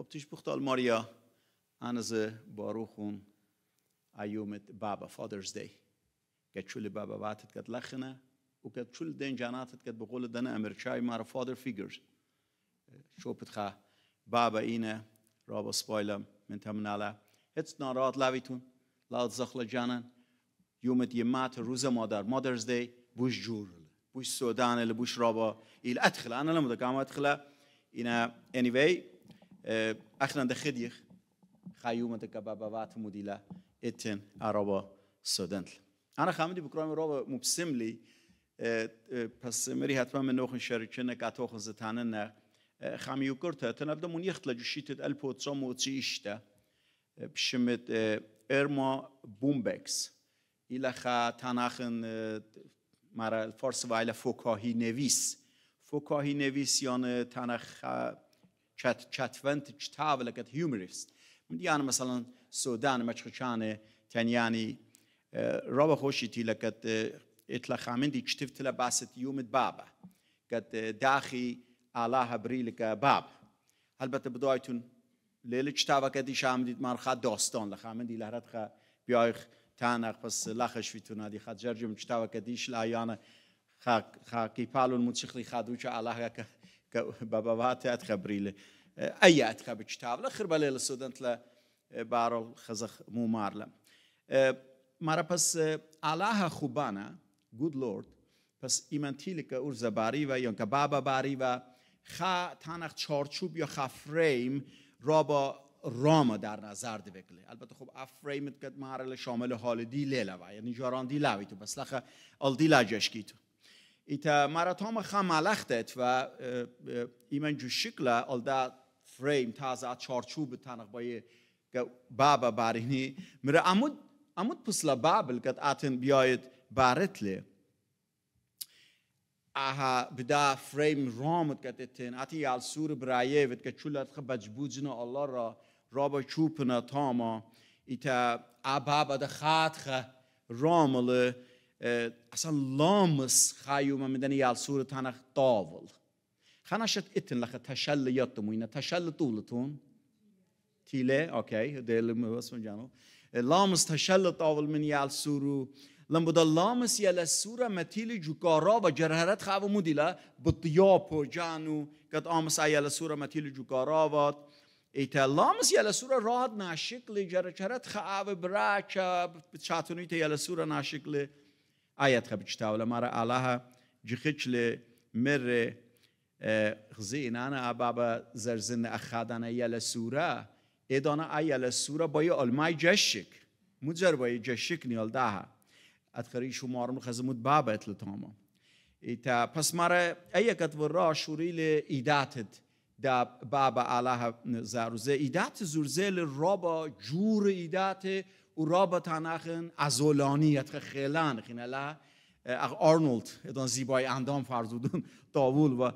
خب تیش بختال ماریا، ze بارو خون بابا Father's Day. که که چول بابا کت لخنه و که چول دین جاناتت کت بقول دن امرچای مارا فادر فیگرز چوبت خواه بابا اینه رابا سپایلم من تمناله هتس نارات لویتون لاد زخل جانن یه مات روز مادر مادرز دی بوش جور بوش سودانه، بوش رابا ایل ادخله، انا لما دکام ادخله اینه anyway اخنان ده خدیخ خیومه ده که با وقت مدیله ایتن عربا سودنتل انا خامدی بکرام رو مبسم پس مری حتما من نوخن شرکه نه کتا خوزه نه خامیو کرتا تنه بدا من یخت لجوشی تید الپو موچی ایشته بشمت ارما بومبکس ایلا خا تنخن مرا فارس وایلا فوکاهی نویس فوکاهی نویس یان تنخ چت چت فنت چاتفەند چتاوە لەگەت هیومریست دییانە مەمثلەن سۆدان مەچخچانێ خوشی ڕەوە خۆشیتی لەکەت خامن دی چتفت تلا باست یومد بابا کە داخی ئالا هەبری لەکە باب هەلبەتە بدایتون لێلە چتاوەکە دیشام دیتمانخا لخامن دی خامندی لەرەتخە بیایخ تانە پس لخش لاخەشویتونادی خات جەرجم چتاوەکە دیش لایانە خاکی پاڵون موچخلی خادوچە که بابا واتی ات ئەیاتخە بچتاب لە چی لێ لە سودنت لە باڕڵ خزخ مومار مومارله. مرا پس الله خوبانه گود لورد پس که یا که بابا باری و خا تنخ چارچوب یا فریم را با راما در نظر دیکله. البته خب افریمت که ماره شامل حال دی لیلوه یعنی جاران دی لوی تو بس لخه لجش کی تو ایتا مرا تام خم ملختت و ایمن جو شکل آل دا فریم تازه از چارچوب تنق بای بابا بارینی میره امود امود پسلا بابل کت اتن بیاید بارت لی آها بدا فریم رامت کت اتن اتی یال سور برایه ود کت چولت خب بجبوجن الله را رابا چوب نتاما ایتا ابابا ده خاتخ راملی اصلا لامس خایو ما مدنی یال سور تنخ داول خناشت اتن لخه تشل یتمو اینا تشل طولتون تیله اوکی دل اسم جانو لامس تشل طاول من یال سورو لم لامس یال سورا متیل جوکارا و جرهرت خواب مودیلا پو جانو قد آمس یال سورا متیل جوکارا و ایتا لامس یال سورا راحت ناشکل جرهرت خواب براچا چاتونی تا یال سورا ناشکل خب ayet habçtavla mara لی مر merre خزینان ابابا زرزن اخادانه یل سوره ایدانا ایل سوره بای علمای جشک مجر بای جشک نیال ها ادخری شو مارم خزمود بابا اتل تاما ایتا پس ماره ای و را لی ایداتت دا بابا آلاها زرزه ایدات زرزه رابا جور ایداته و رابا ازولانیت ازولانی خیلی خیلن خیلن اخ آرنولد ایدان زیبای اندام فرزودون تاول و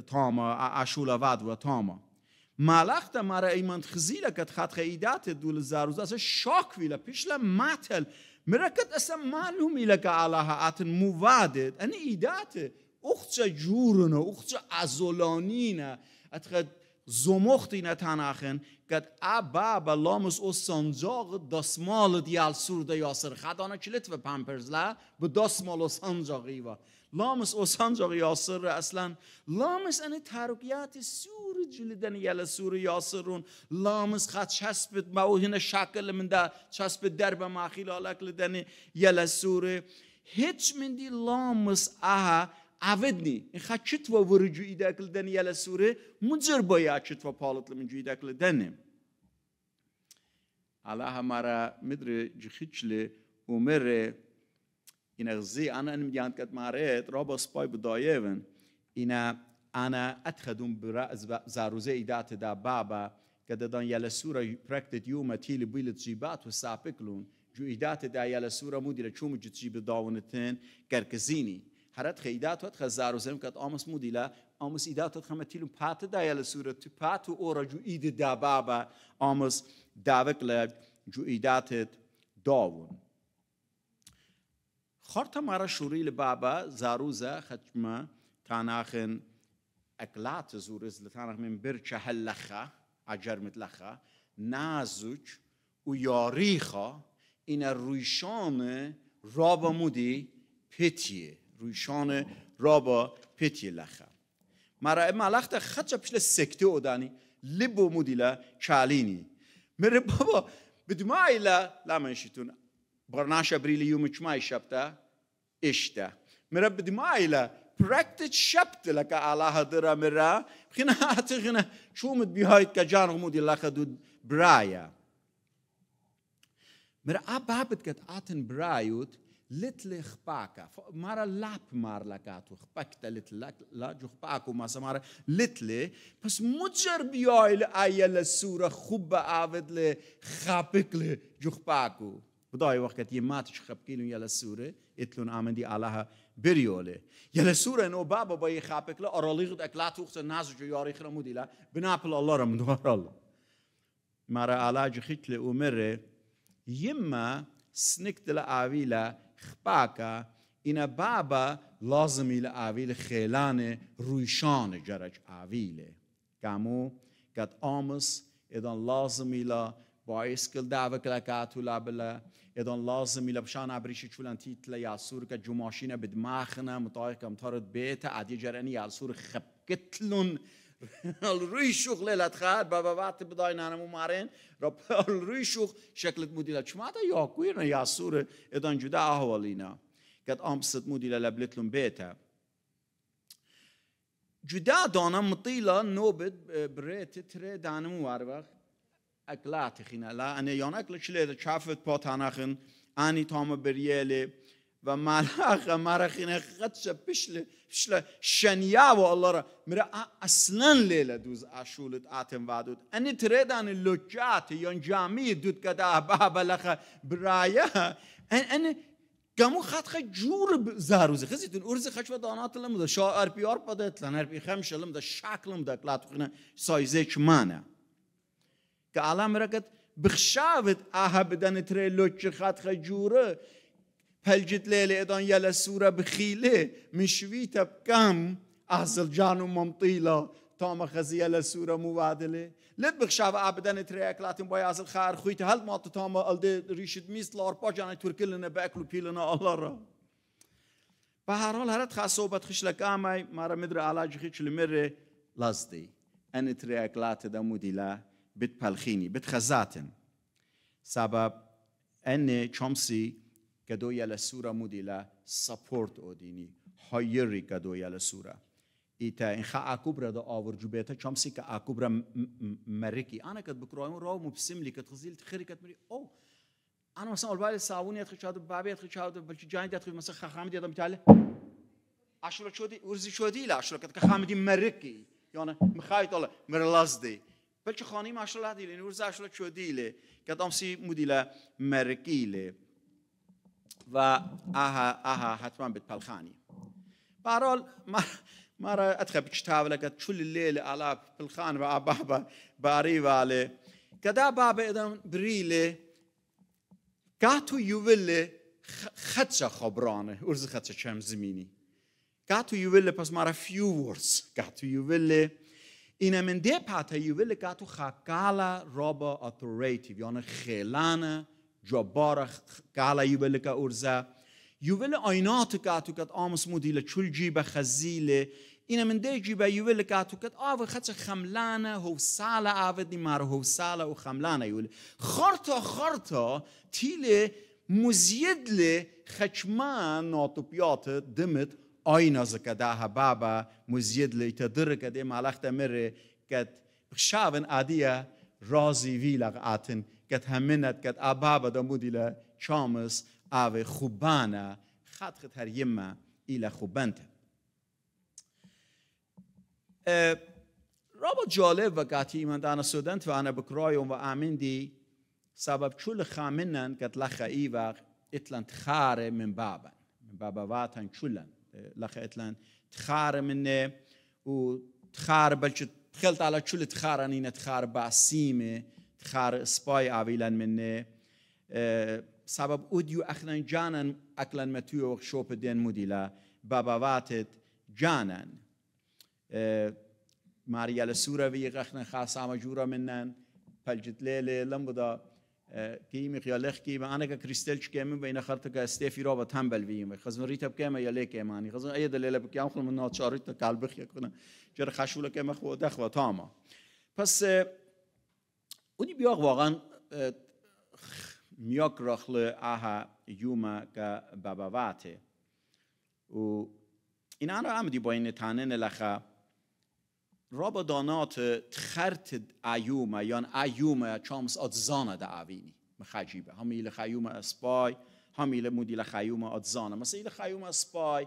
تاما اشول ود و تاما ملخ تا مره ایمان خزیل کت خط خیدات دول زروز اصلا شاک ویل پیشل متل مره کت اصلا معلومی لکه که مواده این یعنی ایدات اخت جورنه، اخت ازولانی اتخه زمخت اینه تناخن گد ابا لامس او سانجاغ دسمال دیال سورده یاسر خدانا کلیت و پمپرزله به دسمال و سانجاقی و لامس او سانجاق یاسر اصلا لامس انه ترقیات سور جلدن یل سور یاسرون لامس خد چسبت ما شکل من در چسبت در به لدن یل سور هیچ مندی لامس اها عودني إخا چتوا ورجو إداكل دن يلا سورة مجر بايا چتوا پالتل منجو إداكل دنم على همارا مدر جخيتشل ومر إن غزي أنا أنا مديان كات ماريت رابا سباي بدايفن إن أنا أتخدم برأز زاروزة إدات دا بابا كده دان يلا سورة براكتت يوم تيلي بيلت جيبات وسابقلون جو إدات دا يلا سورة مدير چوم جتجيب داونتن كركزيني حرات خیدات وات خزارو زم کت آموز مودیله، آموز ایدات وات خمه پات دایل سورت تو پات و اورا جو اید دابابا آموز داوک لگ جو ایدات داون خارتا مرا شوری بابا زاروزا خچما تناخن اقلات زورز لتاناخ من برچ هل لخه، عجر مت لخا نازوچ و یاریخا این رویشان رابا مودی پتیه رویشانه رابا پتی لخه مرا مالخته لخت خدش پیشل سکته ادانی لب و مدیل کالینی مره بابا بدو ما ایلا لامنشتون برناش بریلی یوم شبتا اشته. مره بدو ما ایلا پرکتت شبت لکه آلاها درا مرا خینا آتی خینا چومت بیهایت که جان غمودی لخه دود برایا مره آب بابت که آتن برایوت لتلی خپاکه خب، مارا لاپ مار لکاتو خپاک تا لتل لا جو خپاکو ماسا مارا لتلی پس مجر بیای لآیه لسور خوب آود لی له لی جو خپاکو بدای وقت که یه ماتش خپکیلون یه لسور اتلون آمدی آلاها بریوله یه لسور اینو بابا با یه خپک لی آرالی خود اکلا توخت نازو جو یاری خرمو دیلا بناپل الله رم دوارالله مارا آلا جو خیت لی امره یما سنکت خپاکە ئینە بابا لازمی لە ئاوی لە خێلانێ ڕوویشانە جەرەج ئاوی لێ کاموو کەت ئامس ئێدان لازمی لە باعیسکل داوەکلەکات و لا بلە ئێدان لازمی لە پیششان ئابریشی چولەنتیت لە یاسوور کە جوماشینە بدماخنە متایکەم تارت بێتە عادی جەرەنی یاسوور خەپکتلون الروي شوخ ليلة خاد بابا وقت بداي نانا مو مارين رب الروي شوخ شكلت موديلا شو ماتا يا كويرنا يا سورة إدان جدا أهوالينا قد أمست موديلا لبلتلم بيتا جدا دانا مطيلة نوبت بريت تري دانا وار وقت أكلاتي خينا لا أنا يانا أكلش ليلة شافت باتانا خن أني تام بريالي و ملخ مرخین خدش پیش پشل شنیا و الله را میره اصلا لیل دوز اشولت آتم وادود انی تردان لکات یا جامی دود کده بابا لخ برایا انی ان کمو خط خ جور خیزی تون ارزی خش و دانات لم ده شاعر پیار پدت لن ارپی خمش لم ده شکلم ده کلات خیلی سایزه چمانه که علام رکت بخشاوت بخشاوید بدن تری تره خط خ جوره هل جد ليلة إذن يلا سورة بخيلة مشويتها بكم أعزل جانو ممطيلة تاما خزي يلا سورة مبادلة لد بخشاف أبدا تريك لاتن باي احزل خير خويت هل ما تتاما ألدي ريشد ميس لاربا جانا توركلنا بأكلو بيلنا الله را بهرحال هرت خاص صحبت خش لك مارا مرة مدر علاج خيش لمرة لازدي ان تريك لات دمودي لا بتبلخيني بتخزاتن سبب ان شمسي kado yala sura mudila سپورت odini hayri kado yala sura ایتا این خا اکوبرا دا آور جو جوبیتا چامسی که اکوبرا مرکی انا کد بکرایم راو مبسم لی کد خزیل تخری کد مری او انا مثلا اول صابون یت خچاد بابی یت خچاد بلچ جان یت مثلا خخام دیدم تعالی عشرة شودي ورزي شودي لا عشرة كتك خامدي مركي يعني مخايت الله مرلازدي بلش خاني ما عشرة لهدي لين ورزي عشرة شودي لي كتامسي مديلا مركي لي و آها آها حتما پلخانی بارول ما تاوله که بکتاب لیل علا پلخان و بالخان باری باري بالي قدا بابا إذا بريلي قاتو يولي خدشة خبرانه. ورز خدشة شام زميني قاتو يولي پس مرة فیو ورز قاتو يولي اینا من ده پاته یویل گاتو خاکالا رابا اتوریتیو یعنی خیلانه جبارة كالا يبلك أورزا يبل أينات كاتوكت آمس موديلة كل جيبة خزيلة إن من دي جيبة يبل كاتوكت آو خدش خملانة هو سال آو دي مار هو سال خملانه سالة وخملانة يقول خرطة خرطة تيلة مزيدلة خشمان ناطبيات دمت آينا زكداها بابا مزيدلة يتدرك دي مالخت مرة كت شاون عادية رازي ويلغ آتن get ha minnet get ababa da mudile chamas خوبانا khubana khat khat her yemma ila رابط جالب و قطعی من دانا سودنت و انا بکرایم و امین دی سبب چول خامنن قد ای و اتلان تخار من بابا من بابا واتن چولن لخه اتلان تخار من و تخار بلچه تخلت على چول تخار انین تخار باسیمه خار سباي عويلا مني اه، سبب اوديو اخنا جانا اكلا متيو شوب دين موديلا بابا واتت جانا اه، ماريا السورة في اخنا خاصة مجورة منن فالجت ليلة لم بدا كيمي اه، خيالخ كيما انا كريستلش كيما بين خرطك استيفي رابط تنبل فيما خزم ريتب كيما يا ليك ماني خزم اي دليل بك يام خل من ناتشاريت كالبخ يكون جر خشولك كيما خو دخوا تاما بس اونی i bjohë میاک راخله rëkhlë یوما juma بابواته و U اینا رو هم با این نلخه با دانات تخرت ایوما یان ایوما چامس آدزانه ده اوینی مخجیبه همیل خیوم اسپای همیل مودیل خیوم آدزانه مثلا ایل خیوم اسپای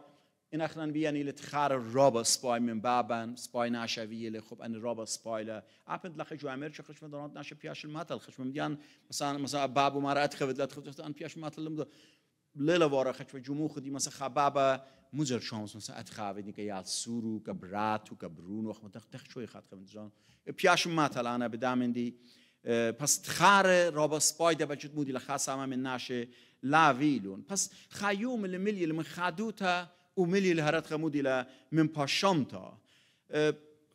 این اخنان بیانیه لیت خار رابا سپای من بابا سپای ناشاویی لی خوب این رابا سپای لی اپن تلخی جو امیر چه خشم دانات ناشا پیاش المطل خشم بیان مثلا مثلا باب و مارا اتخوه دلت خود اختان پیاش المطل لیم دل لیل وارا خشم جمو مثلا خواب بابا مزر شامس مثلا اتخوه دی که یاد سورو که براتو که برونو اخمان خب، تخت شوی خواب خب، جان پیاش المطل آنه بدام پس خار رابا سپای دا بجد مودی لخاص آمام ناشه لاویلون پس خیوم لی ملی وملي لهرات غمودي لا من تا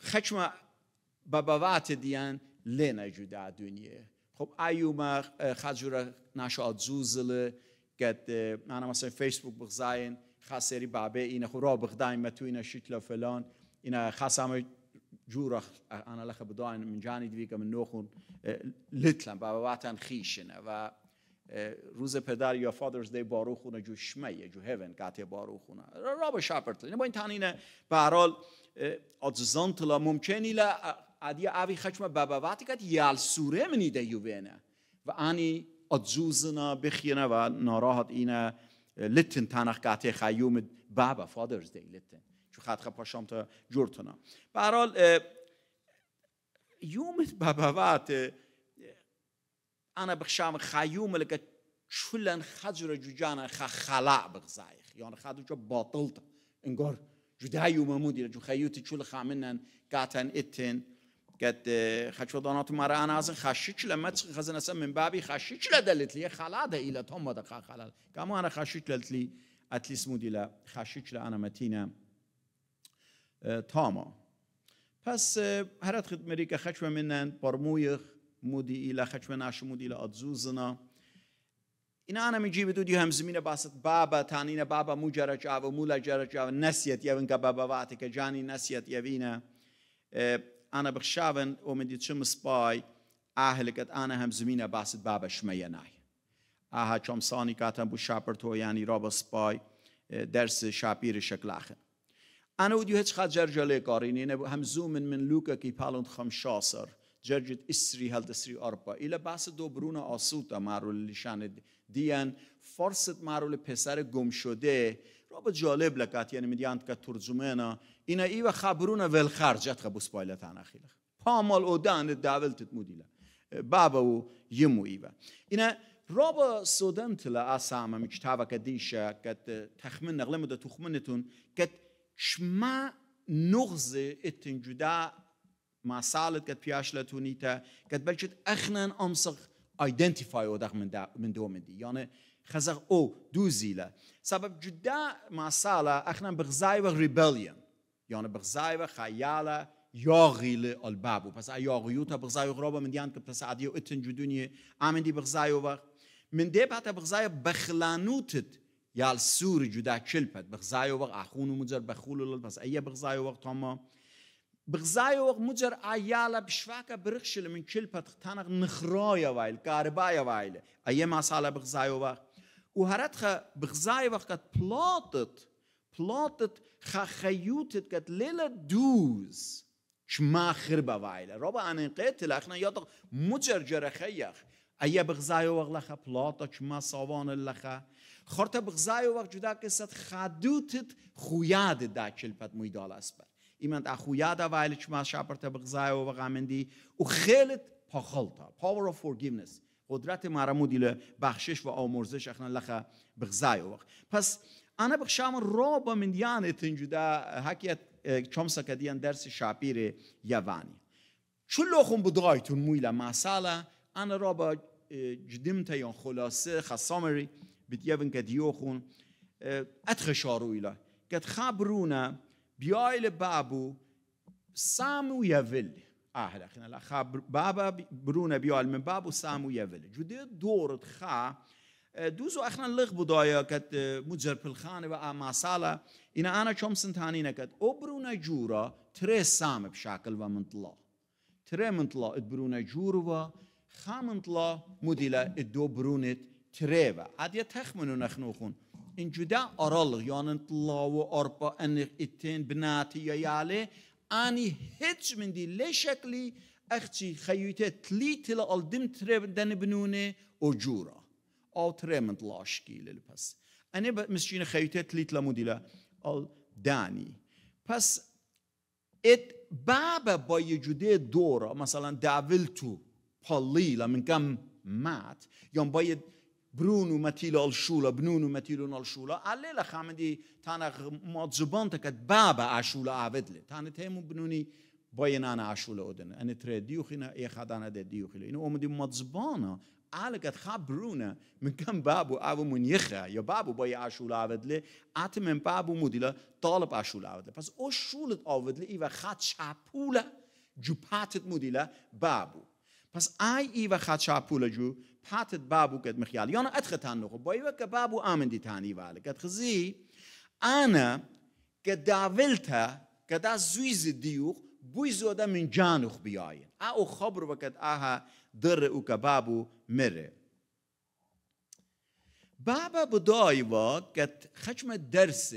خشم بابوات ديان لنا نجود دنیا، خب ایوما خجورا نشاد زوزل گد انا مثلا فیسبوک بغزاین خسری بابه اینه خو را بغدایم ما تو شکل فلان اینا خاصم جورا انا لخه بدایم من جانی دوی که من نوخون لطلا با وطن خیشنه و روز پدر یا فادرز دی بارو خونه جو شمه جو هیون گته بارو خونه راب شپرت نه یعنی با این تنینه به هر ممکنیله ادزانتلا ممکنی لی ادی اوی خشم بابواتی کد یال سوره منی یو بینه و انی ادزوزنا بخینه و ناراحت اینه لیتن تنخ قطع خیوم بابا فادرز دی لیتن. چو خط خب پاشام تا جورتونه به هر حال یوم ئەە بخشام خایومەلەکە چولەن خەجرە جوجانە خ خەلا بغزایخ یان یعنی خادوچە باتڵت انگار جودای و مەمودی جو خەیوتی چولە خامنن گاتەن دانات گەت خەچۆدانات مارە ئانازن خەشیچ لە مەچ خەزنەسە من بابی خەشیچ ده دەلتلیە تام ئی لە تۆم بەدە خەخەلال خشی خەشیت لەتلی ئەتلیس مودی خشی خەشیچ لە متینه تاما. پس هەرت خدمەریکە خەچوە منەن پرمویخ، مودي إلى خشمة ناش مودي إلى أتزوزنا إن أنا مجيب دودي هم زمينة باست بابا تانينا بابا مو جرجا ومولا جرجا نسيت يبنك بابا واتك جاني نسيت يبينا اه، أنا بخشاون ومدي تشم سباي أهلكت أنا هم زمينة باست بابا شميناي آها چم سانی کاتم بو شاپر تو یعنی رابا سپای اه، درس شاپیر شکل آخه أنا ودي هچ خد جرجلة قارين هنا هم زومن من لوكا كي بالون خم شاصر Gjergjit هل heldesri آرپا، ایلا بحث دوبرون آسوتا معرول لیشان دیان فرصت معرول پسر گم شده را به جالب لکات یعنی میدیان که ترجمه اینا ای و خبرون ول خرجت خب اسپایل تن پامال اودان دولت مودیلا بابا و یمو ایوا اینا رابا سودنت لا اسامه که دیشه، قد تخمن نغلمه ده تخمنتون که شما نغز اتنجدا ما سالت قد بياش لتونيتا قد بلشت أخنا أمسخ ايدنتيفاي ودخ من دا من دوم دي يعني خزق او دو دوزيلا سبب جدا ما صالا أخنا بغزاي ريبليون يعني بغزاي وخياله یاغیل البابو پس یاغیو تا بغزای غرابا من دیان که پس و اتن جدونی آمن دی بغزای وقت من دی بعد بغزای بخلانوتت یال سور جدا چلپت بغزای وقت اخونو مجر بخولو لل پس ایا بغزای وقت تمام بغزای وق مجر آیالا بشواک برخشل من کل پتخ تانق نخرای وایل کاربای وایل ایه مساله بغزای وق او هرات خا بغزای وق که پلاتت پلاتت خا خیوتت کت لیل دوز شما با وایل را با انقیت تلخنا یاد مجر جرخه یخ ایه بغزای وق لخا پلاتا چما ساوان لخا خورت بغزای وق جدا کست خدوتت خویاد دا کل پت مویدال اسبر iemand achuyada weil شاپر تا بغزای و و bgamendi و خیلت پا خلطا power of forgiveness قدرت مرمودی دیل بخشش و آمرزش اخنا لخه بغزای وقت پس انا بخشام را با مندیان اتنجودا حکیت چم سکدیان درس شاپیر یوانی چون لخون بدایتون مویلا مساله انا را با جدیم تا یا خلاصه خسامری بدیون کدیو خون اتخشارویله که خبرونه بيايل بابو سامو يفل اهلا آه، خنا لا خا بابا برونا بيال من بابو سامو يفل جودي دورت خا آه، دوزو اخنا لغ بدايا كت آه، مجر بالخانه و ما صاله ان انا شوم سنتاني نكت اوبرونا جورا تري سام بشكل منطلا طلع منطلا من طلع ادبرونا و خامن طلع موديلا دو برونت و تريبا عاد يتخمنون خون این جدا آرالغ یعنی طلاو آرپا انق اتین بناتی یا یاله آنی هیچ من دی لشکلی اخچی خیویت تلی تلا دیم بنونه او جورا آل ترمند لاشکی لیل پس انی با مسجین خیویته تلی تلا آل دانی پس ات باب با یه جده دورا مثلا داول تو پالی لامن کم مات یعنی باید برونو و متیل بنونو بنون و متیل الشولا علی لخمدی تانا ما زبان تکت بابا عشولا لی. تانا تیمو بنونی آشولا عشولا ادن ان تر نه ای خدانه ده لی. اینو اومدی ما زبانا خب برونه من كم بابو او من يخا يا بابو باي عشول عبدلة أت من بابو مديلا طالب عشول عبدلة بس أو شولت ای و خات شابولا جباتت مدیلا بابو پس ای و خاتشا پول جو پاتت بابو کەت مخیال ات و که بابو که دی تانی والی والەکەت خزی داویل که که دا که زدیوخ بوی زۆدە من جانوخ بیاین او خبر خەبر آها در در او که بابو مرێ. بابو بدایوە کە خەچمە درس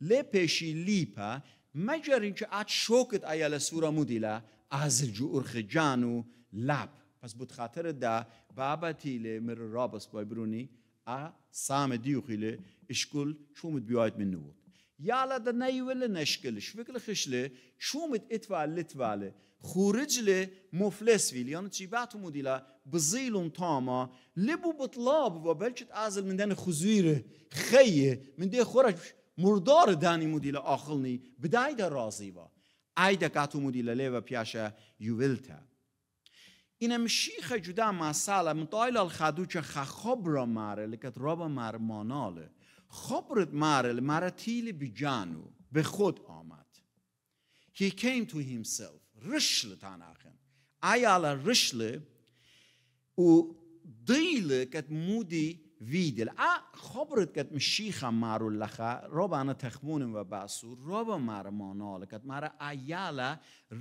لێ پیشی لیپە مەجارین کە ئات شوکت شوکت ایال سورا مودیلا از جو ارخ جانو لب پس خاطر دا بابتیله مر رابس بای برونی ا سام خیلی اشکل شومت بیاید من نوود یالا دا نیول نشکل شوکل خشله شومت اتوال لتواله خورجله مفلس ویل یعنی چی بعتو مدیلا بزیلون تاما لبو بطلاب و بلکت ازل مندن خزویر خیه من خورج مردار دانی مدیلا نی بدای در رازی و ایده کاتو مدیلا لیو پیاشه تا این مشیخ جدا مسئله متایل خدوچه چه را مره لکت را مر ماناله خبرت مره مرتیل بی جانو به خود آمد He came to himself رشل تناخن ایالا رشل او دیل کت مودی ویدل ا خبرت کت مشیخ مارو لخه رابا انا و باسو را مر ماناله کت مره ایالا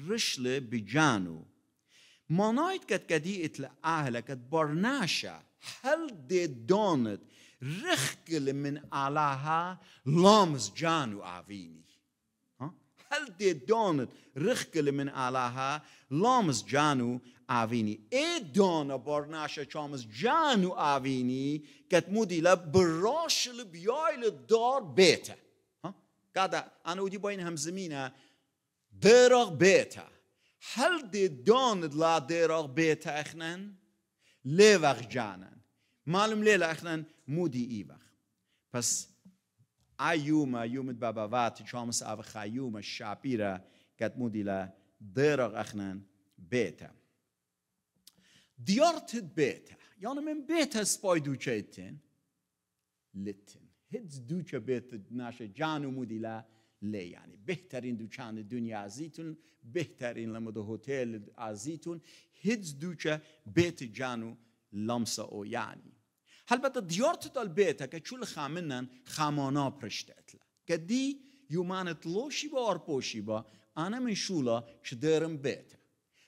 رشل بی جانو مانايت كت كديت le كت برناشا هل دي دونت رخكل من min لامز جانو janu هل دي دونت رخكل من علاها لامز جانو عفيني اي دونا برناشا چامس جانو عفيني كت مودي لبراش لبياي لدار بيتا ها؟ قادا انا ودي باين هم زمينة دراغ بيته هل دي داند لا ديرغ بيت اخنن وق جانن معلوم ليلة اخنن ای وق پس ایوم ایوم بابا وات چامس او خیوم شاپیرا گت مودی لا دیرغ اخنن بیتا دیارت بیتا یعنی یعنی من بیتا سپای دوچه اتن لتن هیچ دوچه بیت نشه جان و مودی لا لی یعنی بهترین دوکان دنیا ازیتون بهترین لمده هتل ازیتون هیچ دوچه بیت جانو لمسه او یعنی البته دیارت دال بیتا که چول خامنن خامانا پرشته اتلا که دی یومانت لوشی با آرپوشی با آنم من شولا که درم بیتا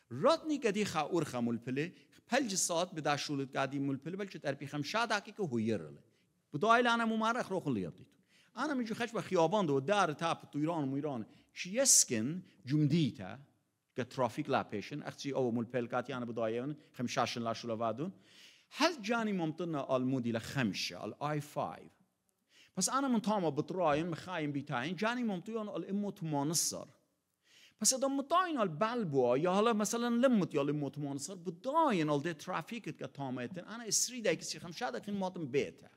رادنی که دی خاور خمول پلی پلج ساعت به که قدیم مول پلی بلکه ترپی خمشا داکی که هویر رلی بدایل انا ممارخ روخ لیابدیتو انا میجو خش با خیابان دو در تاپ تو ایران و ایران چی اسکن جمدی تا که ترافیک لپیشن اختی او مول پلکات یعنی با دایون خم شاشن لاشولا وادون هل جانی ممتن آل مودی لخمشه آل آی فایو پس انا من تاما بطرائن مخایم بیتاین جانی ممتن آل امو تمانسر پس ادام متاین آل بل بوا یا حالا مثلا لمت یا لمت مانسر بداین آل ده ترافیکت که تامه اتن انا اسری دایی کسی خم شاید ماتم بیتر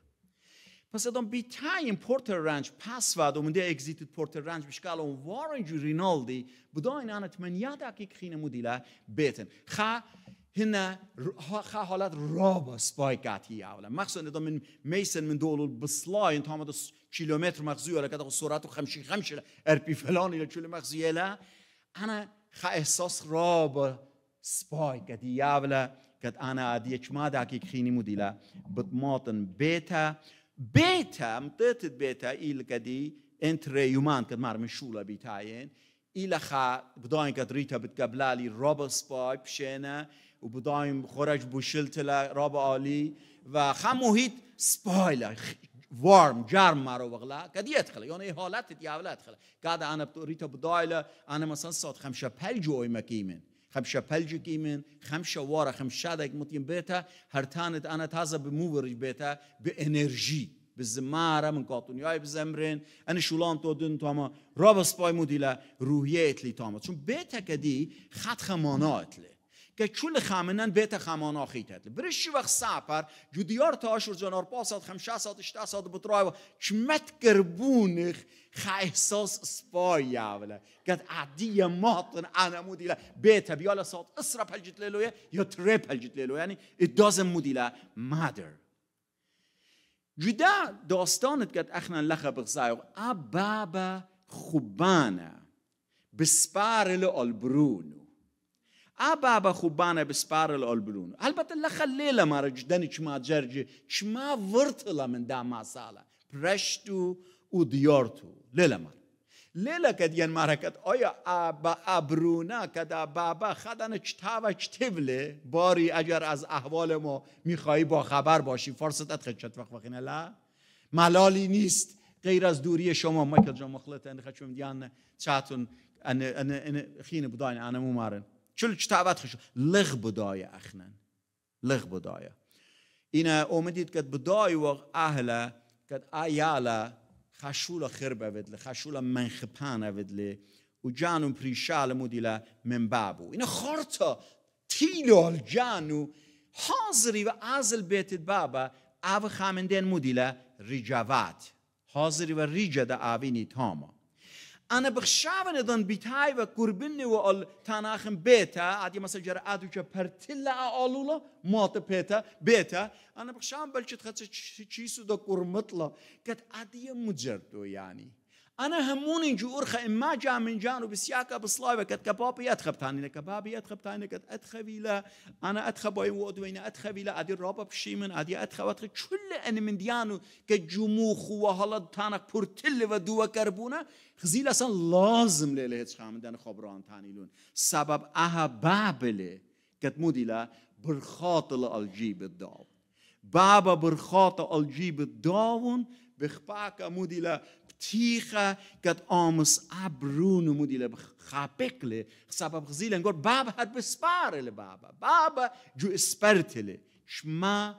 پس ادام تایم پورتر رنج پس و دومده اگزیتید پورتر رنج بشکل اون وارنج رینالدی بدا این آنت من یه دقیق خینه مدیله بیتن خا هنه خا حالت سپای سپایکاتی اولا مخصوصا ادام من میسن من دولو تا همه هم کلومتر مخزوی ولا کده سرعتو خمشی خمشی ارپی فلان الی چول مخزوی اولا انا خا احساس سپای سپایکاتی اولا قد انا ادیک ما دقیق خینه مدیله بطماتن بیتا betam tătăt beta il gadi entre yuman că mar mishula bitayen ایل kha bdain kad rita bit qablali rob spike shena و بدایم خورج بوشلتلا راب عالی و خم محیط سپایل وارم جرم مرا بغلا کدی خلا، یعنی حالت دیولت خلا انا ریتا بدایل انا مثلا سات خمشه پل جوی مکیمن خمشه پلجه که ایمین خمشه واره خمشه در مطمئن بیتا هر تانت تازه به موری بیتا به انرژی به زماره من کاتونی های بزمرین این شولان تو دن تو همه رابط پای مودی لروحیه ایتلی تامد چون بیتا کدی خط خمانه که چول خامنن بیت خامان آخی تاید برش وقت ساپر جو تا آشور جانار پا ساد خمشا ساد اشتا ساد بطرای و چمت کربونه خا احساس اسپای یاوله گد عدی ماتن انا مودیله بیت بیال ساد اسرا پل لیلویه یا تری پل لیلویه یعنی it doesn't مودیله مادر جدا داستانت گد اخنا لخ بغزای و ابابا خوبانه بسپار لالبرونه ابا آب خوبانه بسپار الالبرون البته لخلی لما رجدن چما جرجه چما ورتلا من دا ما سالا پرشتو و دیارتو للما که کد ین مرکت آیا آب ابرونا کدا بابا خدن چتاو چتبله باری اگر از احوال ما میخوایی با خبر باشی فرصتت خدشت وقت وقت لا ملالی نیست غیر از دوری شما مایکل جان مخلطه اند خدشم دیان چاتون ان ان خینه بداین انا مو مارن چلو خوش لغ بدای اخنن لغ این اومدید که بدای بداية که که ایال خشول خیر خربة خشول منخپان منخبانة و پریشال پریشال منبابو من این خورتا خرطة جانو حاضری و ازل بیت بابا او خامندین مودیل رجوات حاضری و ریجد آوینی تاما انا بخشاون اذن بيتاي وقربن وال تناخم بيتا عادي مثلا جرى ادو جا برتلا اولولا موت بيتا بيتا انا بخشاون بلش تخت چيسو دا دو قرمطلا قد ادي مجردو يعني انا هموني جور خا اما جا من جانو بسياكا بصلايبه كت كبابي ادخب تاني لك بابي ادخب تاني كت ادخبي لا انا ادخب وين ودوين ادخبي لا ادي رابا بشيمن ادي ادخب ادخب كل ان من ديانو كجموخ وهلا تانا بورتل ودو كربونا خزيل اصلا لازم ليله هيك خامدن خبران تاني لون سبب اها بابله كت لا برخاطل الجيب الداب بابا برخاطل الجيب الداون بخباك مودي لا تیخه گد آموز ابرو نمودی لب خاپک لی سبب غزی انگار بابا حد بسپاره لی بابا بابا جو اسپرتله شما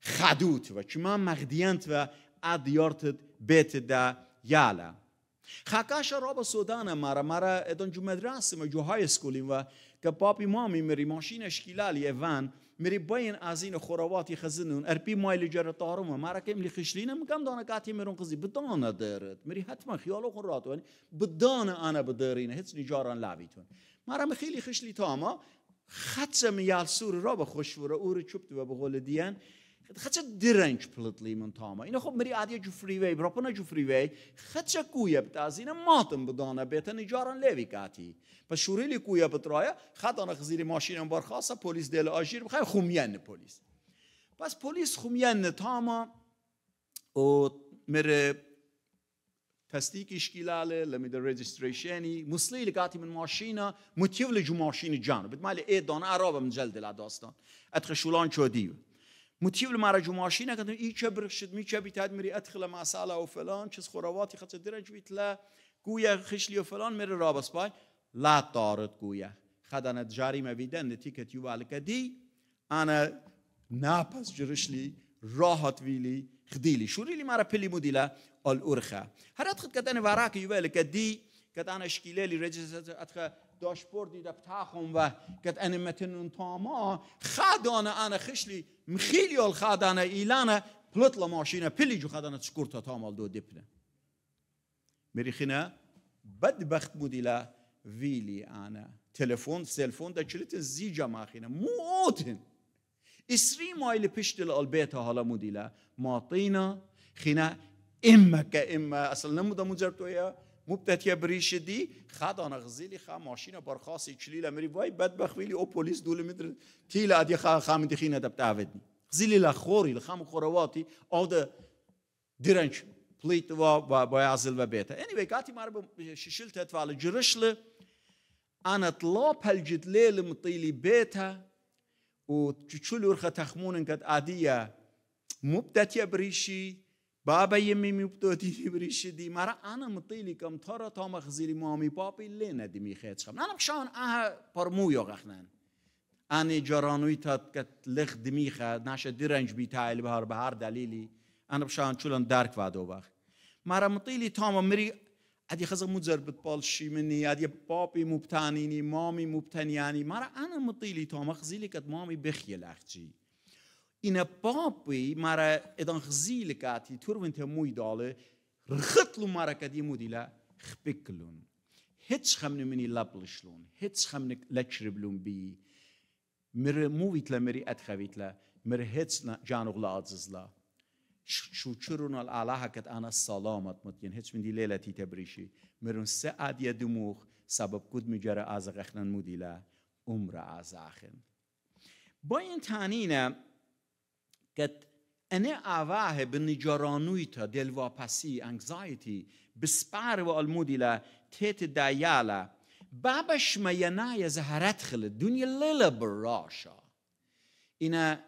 خدوت و شما مغدیانت و ادیارت بیت دا یالا خاکاش را با سودانه مره مرا ادان جو مدرسه ما جو های سکولیم و که پاپی مامی مری ماشینش کلالی اوان میری باین از این خورواتی خزنون ارپی مایل جر تارم مرا که املی خشلینه مکم دانه کاتی میرون قزی بدانه دارد میری حتما خیال خون رات ونی بدانه آنه بدارینه هیچ نجاران لابیتون مرا خیلی خشلی تاما خط میال سور را به خوشوره او رو چوبت و به قول دیان خچه درنج من تاما اینا خب مری عادی وی، فریوی برپنا جفری وی، خچه کویا بتازینه ماتم بدانه بیتن اجارن لیوی کاتی پس شوریلی کویه بترایا خدانه خزیر ماشینم برخاصه پلیس دل آجیر بخیر خومین پلیس پس پلیس خومین تاما و مره تصدیق اشکیلاله لمی در رجستریشنی مسلی لگاتی من ماشینا متیو لجو ماشین جان بد مال ای دانه عربم جلد داستان اتخشولان متيب المارج وماشينا قد اي كبر شد مي كبيت هاد مري ادخل مع و وفلان تشز خرواتي خط درج بيت لا قويا خشلي وفلان مري رابس باي لا طارد قويا خدنا جاري ما بيدن نتيكت يوالك دي انا ناپس جرشلي راحت ويلي خديلي شوري لي مارا بلي موديلا الأرخة هرات خد كتاني وراك يبالك دي كتانا شكيلة لي رجزت داشت بردی در پتخم و گت این متنون تاما خدانه انا خشلی مخیلی آل خدانه ایلانه پلوت ماشینه پلی جو خدانه چکر تا تامال دو دپنه میری خینه بدبخت مودیله ویلی انا تلفون سلفون در چلیت زی خینه موتن اسری مایل پشت لال بیتا حالا مودیله لا ماطینا خینه امه که امه اصل نمودم مجرب تویه مبتت یا بریش دی خدا نغزیلی خا ماشین برخاسی چلیل امری وای بد بخویلی او پلیس دول مدر تیل ادی خا خام دخین ادب تعودنی غزیلی لخوری لخام خورواتی او ده درنچ بليت و ازل و بيازل وبيتا anyway قاتي مار ششل تتوال جرشل انا طلاب هالجد ليل مطيلي بيتا و تشلور تخمون قد عاديه مبتت يا بريشي بابا يمي مبتو دي بريش دي مرا انا مطيلي كم ترى تا مخزيري مامي بابي لين دي مي خيت انا بشان اه برمو يو غخنن انا جرانوي تات كت لخ دي مي خا ناش دي رنج بي تايل بهار بهار دليلي انا بشان چولن درك و دو وقت مرا مطيلي تا مري ادي خز مو زربت بال شي مني ادي بابي مبتانيني مامي مبتنياني مرا انا مطيلي تا مخزيري كت مامي بخيل اخجي tine papi mara edan khzil kati turvin te muydale rxtlu mara kadi mudila khpiklun hiç xamne mini laplşlun hiç xamne lekşriblun bi mir muvitla miri etxavitla mir hiç canugla azizla شو چرون العلا حكت انا سلامت متين هیچ من دي ليلتي تبريشي مرون سعد يا دموخ سبب كود مجرى از غخنن موديلا عمر از اخن با این تعنینم قد انا اواه بنجرانوی تا دلواپسی انگزایتی بسپار و المودی لا تیت دایالا بابش ما زهرت خلد دنیا لیل براشا اینه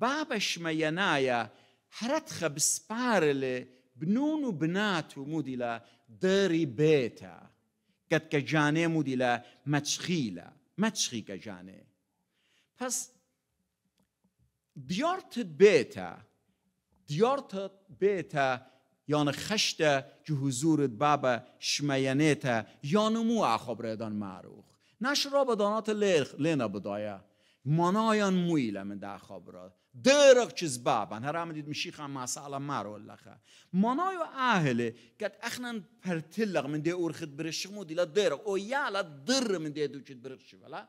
بابش ما هرتخ هرت خب بسپار لی بنون و بنات و دری لا بیتا قد که کجانه لا مچخی لا پس دیارت بیتا دیارت بیتا یان خشت که حضورت بابا شمینیتا یان مو دان معروخ نش را به دانات لیخ لینا بدایه منایان مویلم خبر خبرات درق چیز بابن هر میشیخ هم مسئله مرو لخه و اهله گد اخنن پرتلق من دی اورخد برشق مو دیلا درق او یالا در من دی دوچید برشق ولا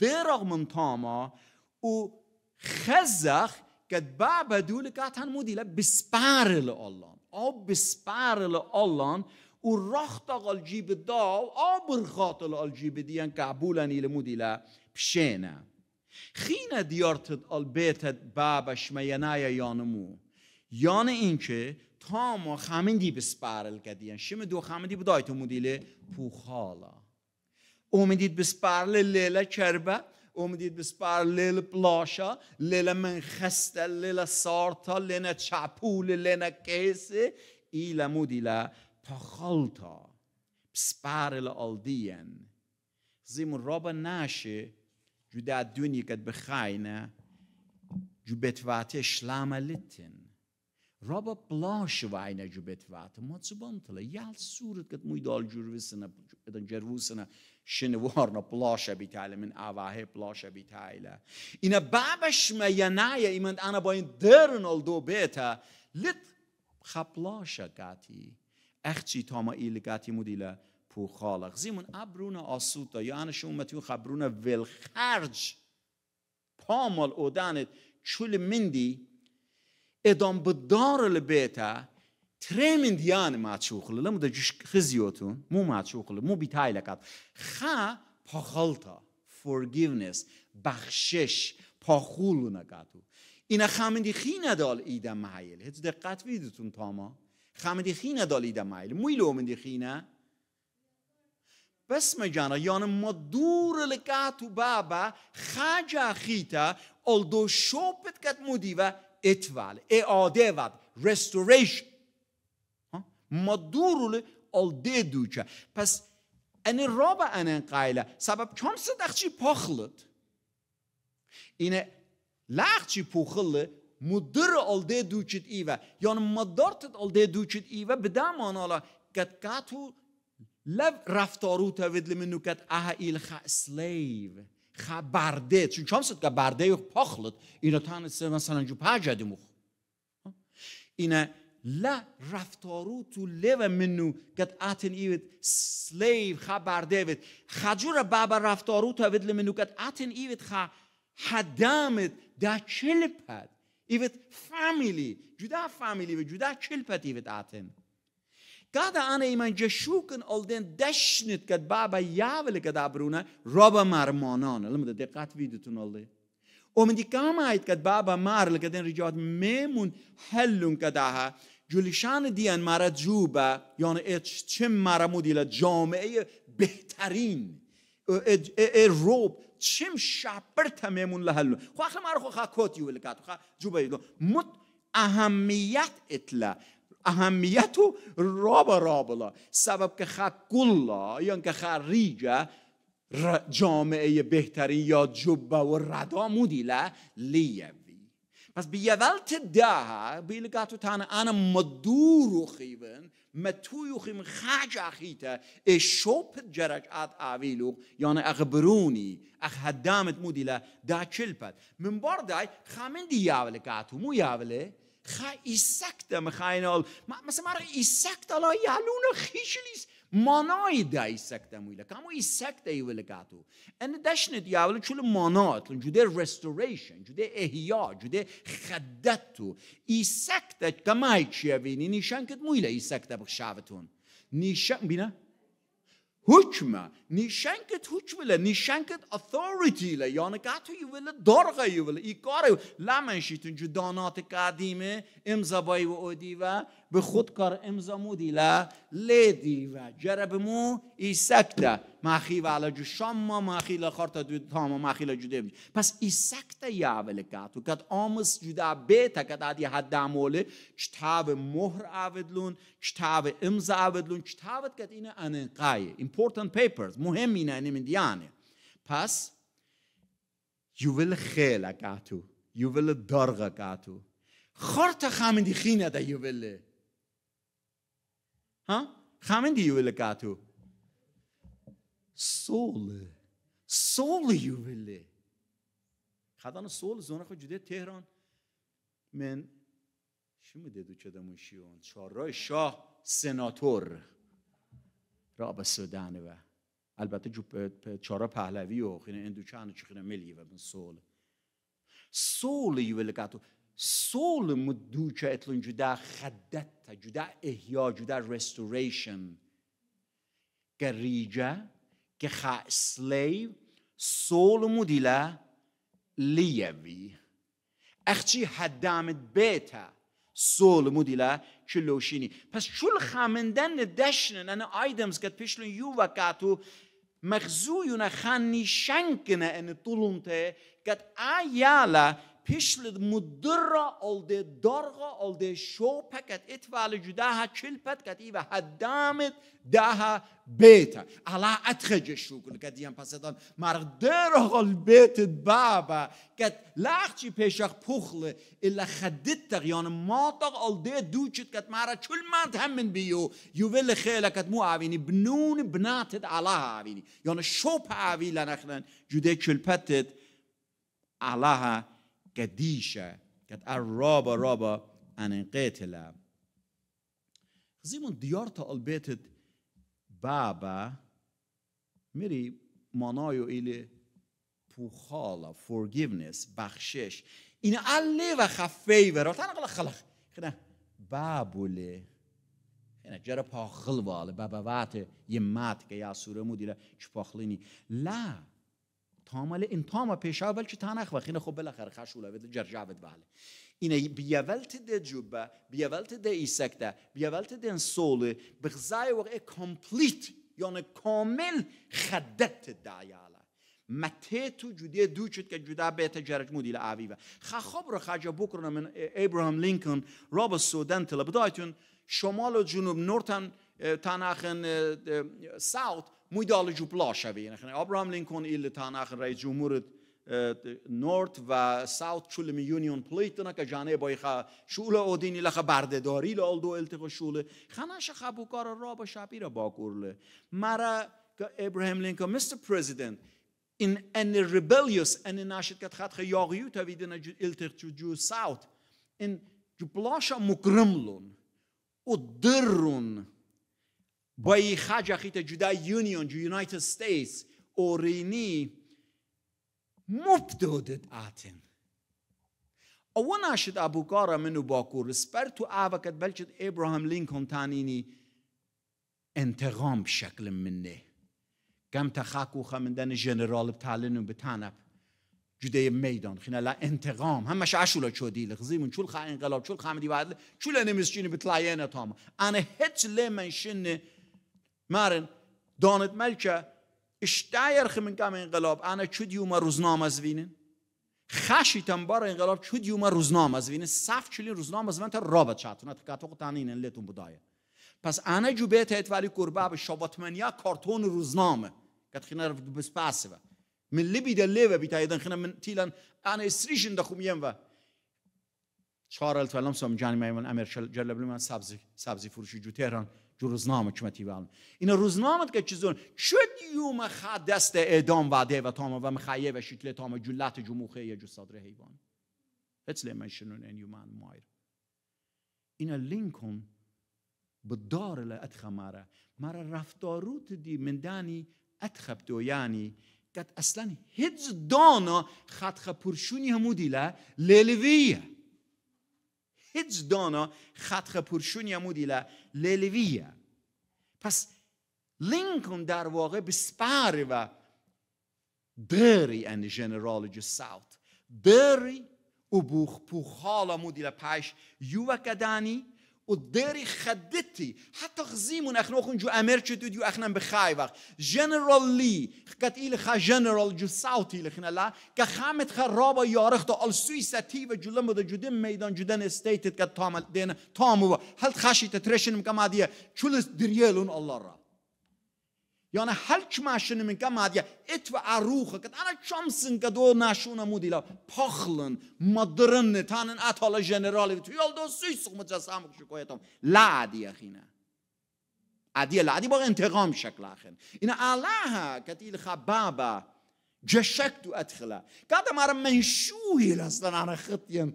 درق من تاما او خزخ که با بدول که تن مدیله بسپرل آلان آب بسپرل آلان او رخت الجیب جیب دا و آب رخات جیب دیان که مدیله پشینه خینه دیارتد آل بیتد بابش مینای یانمو یان اینکه تا ما خمیندی بسپرل کدیان شم دو خمیندی بدایتو مدیله پوخالا اومدید بسپرل لیله کربه اومدید به بسپار لیل پلاشا لیل من خسته لیل سارتا لیل چپول لیل کیسه ایل مودیل پخالتا بسپر الالدین زیم رابا ناشه جو در دونی کد بخاینه جو بتواته شلام لیتن رابا بلاش واینه جو بتواته ما چه بانتله یال سورت کد موی دال جروسنه ادن جروسنه شنوار نه پلاشه من اواهه پلاشه بیتایل اینه بابش یا نایه این با این درنال دو بیتا لیت خب اخچی تا اخ چی تاماییل مودیل پوخاله آسوتا یا انا شما متون خبرونه ولخرج پامال اودانت چول مندی ادام بدارل لبیتا tremendiyan لما دا muda مو xiziyotun ما مو mu bitay خا پا pahalta forgiveness بخشش پاخول نگاتو اینا خی ندال ایده مایل هیچ دقت ویدتون تاما خی ندال ایده مایل مویلو خی نه بس مجانا یان ما دور لکاتو بابا خاجا خیتا اول دو شوپت کت مودی و اتوال اعاده ود رستوریشن. ما دوروله آل دی دوچه پس این رابع ان این قیله سبب کم سدخ چی پخلت این لخ چی پخلت مدر آل دوچت دوچه ایوه یعنی مدارت آل دی دوچه ایوه به ده مانالا گت گتو لب رفتارو تاوید منو گت اه ایل خ اسلیو برده چون کم سدگه برده ایو پخلت اینو سه مثلا جو پا جدیمو اینه لا رفتارو تو لیو منو گت آتن ایوید سلیو خا بردیوید خجور بابا رفتارو تو ویدل منو گت آتن ایوید خا حدامت دا پد ایوید فامیلی جدا فامیلی و جدا چلپد ایوید آتن گادا آن ایمان جشوکن آل دین دشنید گت بابا یاولی گت ابرونه رابا مرمانان لما دقت ویدتون آل ومن کامایت که بابا مار لکدین رجعت میمون حلون کداها جلیشان دیان جو جوبه یعنی اچ مارا مرا مدیل جامعه بهترین روب چم شپر میمون لحلو خو اخلا مرا خو خاکوتی ولکات جو جوبه ایدو مت اهمیت اتلا اهمیت رابا رابلا سبب که خا کلا یعنی که ریجا جامعه بهتری یا جبه و ردا مودیله لیوی پس یولت ده بیلگاتو تانه انا مدورو خیون متویو خیم خج اخیتا شوپ جرج اد اویلو یعنی برونی اخ هدامت مودیله دا کلپد من دای خامن دیاوله گاتو مو یاوله خا ایسکت مخاینال مثلا مسمر ایسکت الا یالون خیشلیست مانای دای سکته مویله کامو ای سکته ای ولگاتو ان اولو دیاول چول مانات جوده رستوریشن جوده احیا جوده خدتو ای سکته کمای چیه بینی نیشنکت مویله ای سکته بخشابتون نیشن بینه حکم نیشنکت کت حکم نیشنکت نیشن کت اثوریتی یعنی لی گاتو یو ولی درغه یو ولی ای کاره لمنشیتون جو دانات قدیمه امزبای اودی و به خودکار مو دیلا لیدی و مو ای سکتا مخی و جو شام ما مخی تا دو تاما مخی لجوده بیش پس ای سکتا یاول کاتو کت آمس جدا بیتا کت آدی حد داموله چتاو مهر آودلون چتاو امزا آودلون چتاو کت اینه انقایه important papers مهم اینه اینه من دیانه پس یوول خیل کاتو یوول درغ کاتو خارت خامدی خینه دا یوله ها؟ خمیندی یویل که سول، سول سوله یویله. خدان سوله زمان خود جده تهران من چیمه دیدو چه دامون شیون؟ چارای شاه سناتور را به سودانه و البته چارا پهلوی و خیلی اندوچه هنو چی خیلی ملی و من سول، سول یویل که سول ul جدا etlun juda احیا juda ihya, juda restoration. Garija, که ha slave, سول ul dila اخچی حدامت بیتا سول مدیلا چلوشینی پس چول خامندن دشنن انا آیدمز که پیشلون یو وقتو مخزویون خانی شنکنه ان طولونته گت آیالا پیش لد مدر را آلده دار را آلده شو پکت ات جده ها چل پت کتی و حدامت ده ها بیتا علا ات خجه شو کل کتی پس دان مرگ در را بیت بابا کت لاختی چی پخل الا خدید تا ماتق ما تا آلده دو چید کت مارا چل منت همین بیو یو ویل خیل کت مو آوینی بنون بناتت علا آوینی یعنی شو پا آوی لنخلن جده چل پتت علا ها کدیشه قد الرابا رابا أن زیمون دیار تا البيت بابا میری مانایو ایلی پوخالا فورگیونس، بخشش این علی و خفی ورا تنقل خلق خنا بابوله یعنی جرا پاخل واله بابا وات مد که یا سوره مو دیره لا تامل انتام پیشا ول چی تانخ وخین خب بالاخره خشوله ود این بله اینه بیولت ده جوبه بیولت ده ایسکته بیولت ده سولی بغزای وقت کمپلیت یعنی کامل خدت حالا مته تو جدی دو چود که جدا بیت جرج مودیل عویوه خواب رو خجا بکرن من ابراهام لینکن راب سودن تلا بدایتون شمال و جنوب نورتن تنخن ساوت مۇيدالى جۇپلا شەۋێ ابراهام لینکون ایلی تا تاناخ رئیس جمهور نورت و ساوت چول یونیون پلیت نکه جانه خا شول اودینی لخه داری لال دو التقا شول خناش خبوکار را با شبی را باکورله مرا که ابراهام لینکن مستر پرزیدنت این ریبلیوس rebellious ناشت کت کت kat یاغیو khayagiu ویدن na جو, جو ساوت این ju blasha مکرملون و درون Băi, Hagi Ahite یونیون جو States, o رینی مبدودت آتن او شد ابو کارا منو باکور سپر تو آوکت بلچت ابراهام لینکون تانینی انتقام شکل منه گم تخاکو خمندن جنرال بتالنو بتانب جده میدان خینا لا انتقام همش عشولا چودی لغزیمون چول خا انقلاب چول خامدی بعد چول نمیز چینی بتلاینه تاما انا هیچ لی شنه مارن دانت ملکه اشتایر خمین کام انقلاب انا چود ما روزنام از وینن خشیتم بار انقلاب چود ما روزنام از وینن صف چلی روزنام از من تا رابط چاتون تا کاتو تنین لتون بودایه پس انا جو بیت اتوری قربه به شاباتمنیا کارتون روزنامه کت خینا بس پاسه من لبی لی و بیتای دن خینا من تیلن انا اسریشن ده میم و چهار التولم سام جانی میمون امیر جلبلی من سبزی سبزی فروشی جو تهران جو روزنامه کمتی این روزنامه که چیزون چود یوم خد دست اعدام وعده و تامه و مخیه و شکل تامه جلت جو یا جو صدر حیوان هتل منشنون این یومان مایر این لینکون به دار لأدخه مره مره رفتاروت دی مندانی اتخب دو یعنی اصلا هیچ دانا خدخه پرشونی همو دیله لیلویه هیچ دانا خط پرشون مودیله للویه پس لینکن در واقع بسپر و بری ان جنرال ساوت بری او بوخ پوخال مودیله پش یو و وداري خدتي حتى غزيم ونحن أخن جو أمريكا تديو أخنا بخايفة جنرال لي قد إلي خا جنرال جو ساوتي لخنا لا كخامت خا رابا يارخ تو السوي ساتيفة جو لما دو جدن ميدان جدن استيتت قد تامل دينا تامو هل خاشي تترشن مكما دي چول دريالون الله رابا یعنی یعنی هلك ماشن من كماديا ات وعروخه قد انا شمسن قدو ناشونا موديلا بخلن مدرن تانن اتالا جنرال تو يال دو سيس متسام شكويتم لا عادي اخينا عادي لا عادي بقى انتقام شكل که خب ان الله كتيل خبابه تو ادخله قد مر منشوي اصلا انا خطيا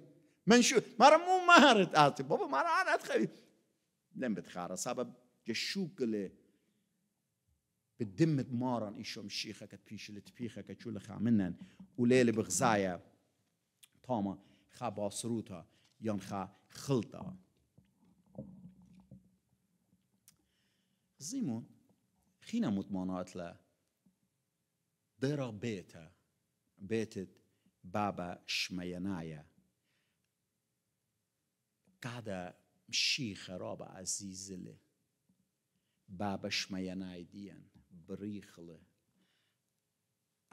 منشوي مر مو اتی اتي بابا مر انا ادخل لم بتخار سبب جشوكله بتدم دمارن ایشو مشيخة کت پیش لطفیخه کت چول خامنن ولیل بغزايا طاما خا باصروتا يان خا خلطا زيمون خينا مطمئنات لا درا بيتا بيتت بابا شمينايا قاعدة مشيخة رابا عزيز لي بابا شميناي ديان دی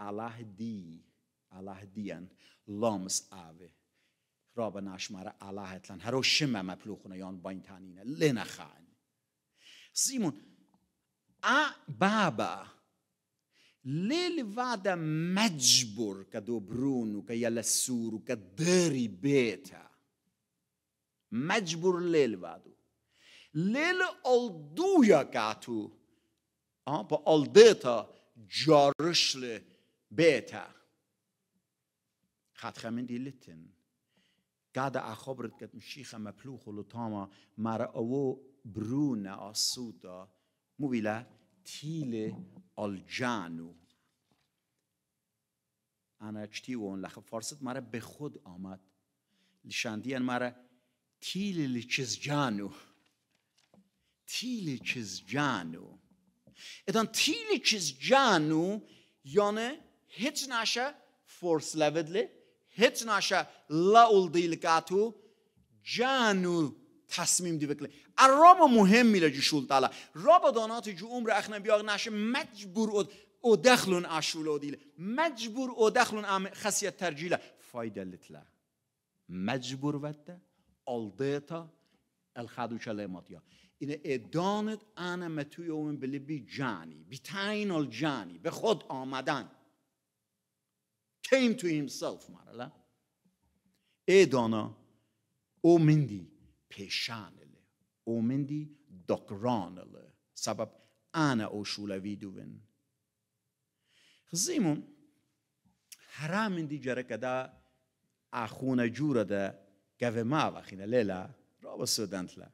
Alahdi, دیان Lams ave. رابا نشمر الله اتلن هر شمه مپلوخونه یان باین تنینه لنخن سیمون ا بابا لیل واده مجبور که دوبرونو که یل سورو که دری بیتا مجبور لیل وادو لیل اول دویا کاتو آه با آلده تا جارش لی بیتا خد دیلتین دی لیتن قاد اخبرت کت مشیخ مپلوخ و لطاما مر او برونه آسودا مو بیلا تیل آلجانو انا چتی وان لخ فارسد مر به خود آمد لشندین مر تیل لچز جانو تیل چز جانو Então, tilikiz canu yani hiç naşa هیچ hiç naşa lauldilikatu جانو تصمیم دی بکلی مهم میله جشول تعالی رابا دانات جو عمر اخنا بیاغ نشه مجبور او دخلون اشول او مجبور او دخلون ام خاصیت ترجیله فایده لیتله مجبور وده الدیتا الخدو کلمات یا این ادانت آن متوی اون بلی بی جانی، بی تاینال جانی، به خود آمدن. Came to himself مرلا. پیشان دانا اومندی پیشانله اومندی دقرانله سبب انا او شولوی دوین خزیمون هرامن دی دا اخونه جور دا گوه ما وخینه لیلا را بسودنت لیلا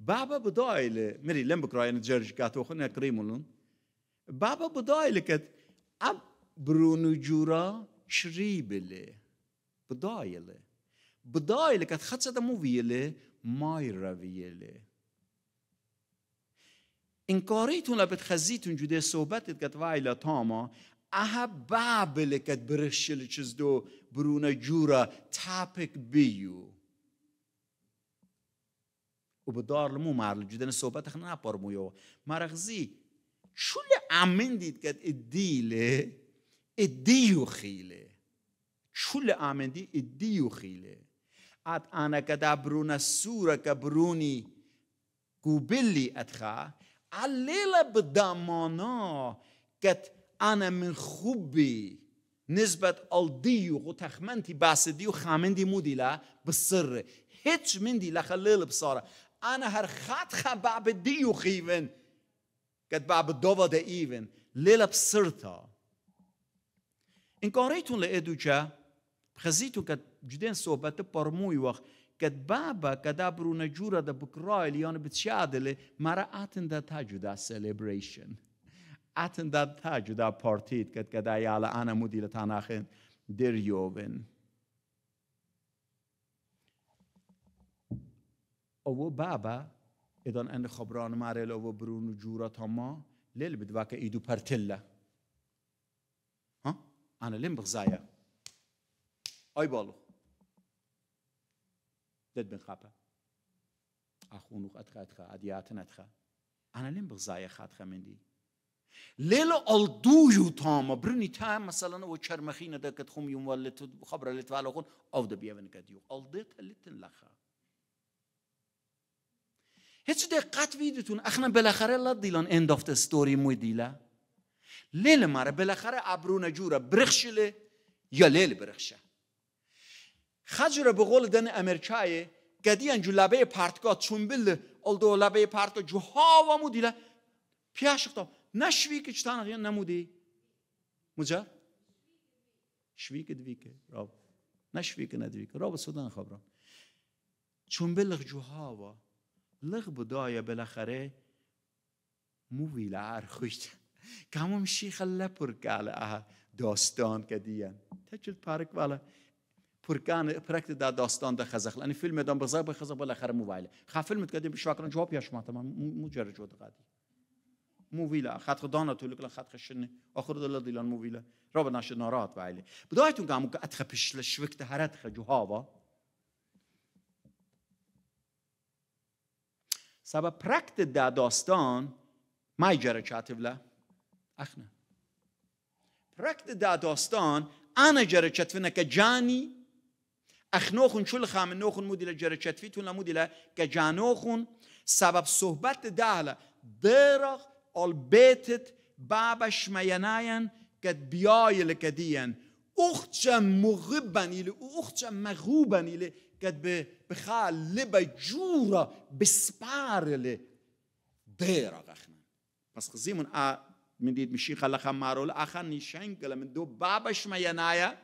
بابا بدایل مری لب یعنی جرج کاتو خونه بابا بدایل کت اب برونو جورا شریبله بدایله بدایل کت خدسه دمو ویله مای رویله انکاریتون لبت خزیتون جوده صحبتت کت وایلا تاما اها بابل کت برشل چیز دو جورا تاپک بیو او دار مو مرل جدن صحبت خنا نپار مویا مرغزی چول امن دید که ادیله ادیو خیله چول امن دید ادیو خیله ات انا ابرون برون که کبرونی گوبلی ادخا علیل بدامانا که انا من خوبی نسبت دیو و تخمنتی باسدی و خامندی مودیلا بسر هیچ من دی لخلیل بساره انا Ana hergat gaan babe diu given. Gat babe dova de even. Lila bsirta. إن قريتون لإدوجا بخزيتون كت جدين صوبة برموي وقت كت بابا كدابرو نجورة دا بكراي ليان بتشادل مرا آتن دا تاجو دا سيليبريشن آتن دا تاجو دا بارتيت كت كدا يالا أنا مديلة تاناخن دير يوبن ovo baba idan en xabran marel ovo لیل jura tamma ایدو پرتلا idu partilla لیم بغزایا آی بالو دد بن dad اخونو قد اخونوخ اتخا ادیات نت اتخا انا لين بغزايا خاتخا مندي ليلة الدوجو تاما برنی تا مثلا و شرمخينا دكت خوم يوم ولت خبر خون او دبيا بنكديو الديت لتن لخا هیچ دقت ویدتون اخنا بالاخره لا دیلان اند اف استوری مو دیلا لیل مار بالاخره ابرونه جوره برخشله یا لیل برخشه خجر به قول دن امریکای گدیان جو لبه پارتگاه چون بل اول دو لبه پارت جو هاوا مو دیلا پیاشخت نشوی که چتان غیا نمودی مجا شوی که دوی که راب نشوی که ندوی که راب سودان خواب چون لغ لغبداية بالاخره مو لعر خوشت کموم شیخ لپرکال اها داستان کدیان تجل پارک والا پرکان پرکت دا داستان دا خزخ لانی فیلم دان بزاق به خزخ بالا مو موبایل خا فیلم کدیم شواکران جواب یاش ماتا من مو جر جود قادی موویلا خط خدانا تو لکلا خط خشن آخر دل دیلان موویلا را به ناشد نارات وایلی بدایتون گامو که اتخ پشل شوکت هرت خجوهاوا سبا پرکت دا داستان مای جره چاتی اخنا پرکت دا داستان انا جره چاتفی که جانی اخنوخون چول خامن نوخون مودیل جره چاتفی تون لامودیل که جانوخون سبب صحبت دهلا درخ آل بیتت بابش مینین که بیایی که دین اخت جم مغبن لی اخت جم مغوبن لی قد بخالبة جورة بسبارلة ديرة غخنا بس خزيمون آ من ديد مشيخة لخا مارو لأخا نشنقل من دو بابا شمينايا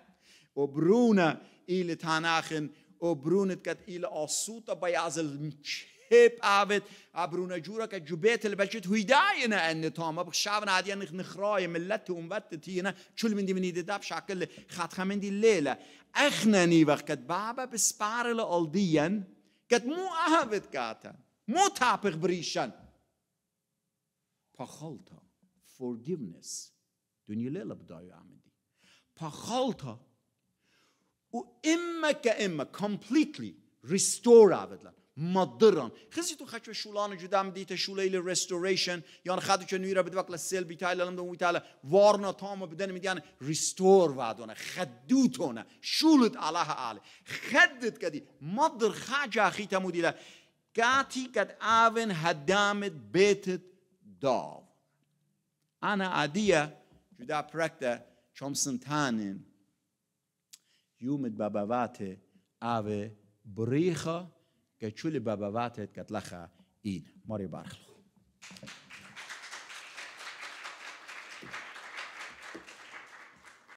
وبرونا إيلي تاناخن وبرونت قد إيلي أصوطة بيازل مشي heb avet abruna jura ka jubet el bashit huidayna an tama bak shavna adiyan nikhray millat umvat tina chul min dimni dab shakel khat khamen di lela akhna ni vakat baba besparle al diyan kat mu ahavet kata mu tapig brishan pachalta forgiveness دنيا ليلة بضايع أعمل دي بخلطة وإما كإما completely restore عبد لنا مدرن خزی تو خچو شولان جودم دیت شولیل ریستوریشن یان خدو چ نویرا بده وقت سل بی تایل لم دو تایل وارنا تام بدن میگن ریستور خدو خدوتونه شولت الله عالی خدت کدی مدر خاجا خیت مودیلا گاتی قد اون هدامت بیتت داو انا عادیه جدا پرکت چومسن تانن یومت باباواته آوه بریخه که چولی بابا واتت کتلخه این ماری برخلو